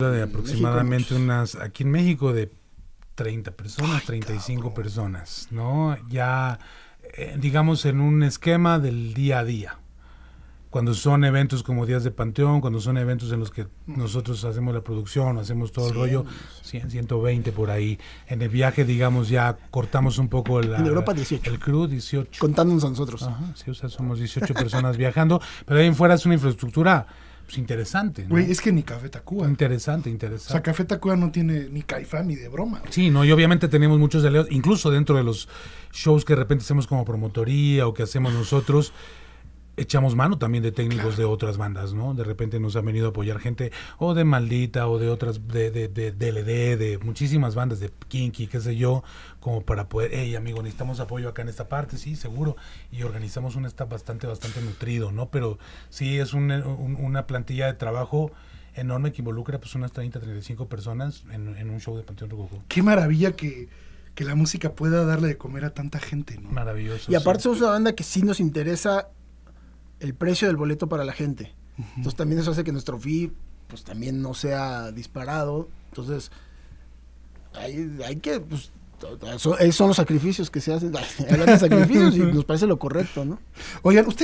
de aproximadamente pues. unas, aquí en México, de 30 personas, 35 personas, ¿no? Ya, eh, digamos, en un esquema del día a día. Cuando son eventos como Días de Panteón, cuando son eventos en los que nosotros hacemos la producción, hacemos todo el rollo, 100, 120 por ahí. En el viaje, digamos, ya cortamos un poco la, en Europa 18. el crew, 18. Contándonos a nosotros. Ajá, sí, o sea, somos 18 personas viajando, pero ahí en fuera es una infraestructura ...es pues, interesante. Güey, es que ni Café Tacuba. Interesante, interesante. O sea, Café Tacuba no tiene ni caifán ni de broma. Sí, no, y obviamente tenemos muchos aliados, incluso dentro de los shows que de repente hacemos como promotoría o que hacemos nosotros echamos mano también de técnicos de otras bandas, ¿no? De repente nos han venido a apoyar gente o de Maldita o de otras, de, de, de, de muchísimas bandas, de Kinky, qué sé yo, como para poder, hey amigo, necesitamos apoyo acá en esta parte, sí, seguro, y organizamos un staff bastante, bastante nutrido, ¿no? Pero sí es un, una plantilla de trabajo enorme que involucra pues unas 30, 35 personas en, en un show de Panteón Rococo. Qué maravilla que que la música pueda darle de comer a tanta gente, ¿no? Maravilloso. Y aparte somos una banda que sí nos interesa el precio del boleto para la gente. Entonces también eso hace que nuestro fee pues también no sea disparado. Entonces hay, hay que pues, son, son los sacrificios que se hacen. sacrificios y nos parece lo correcto, ¿no? Oigan, usted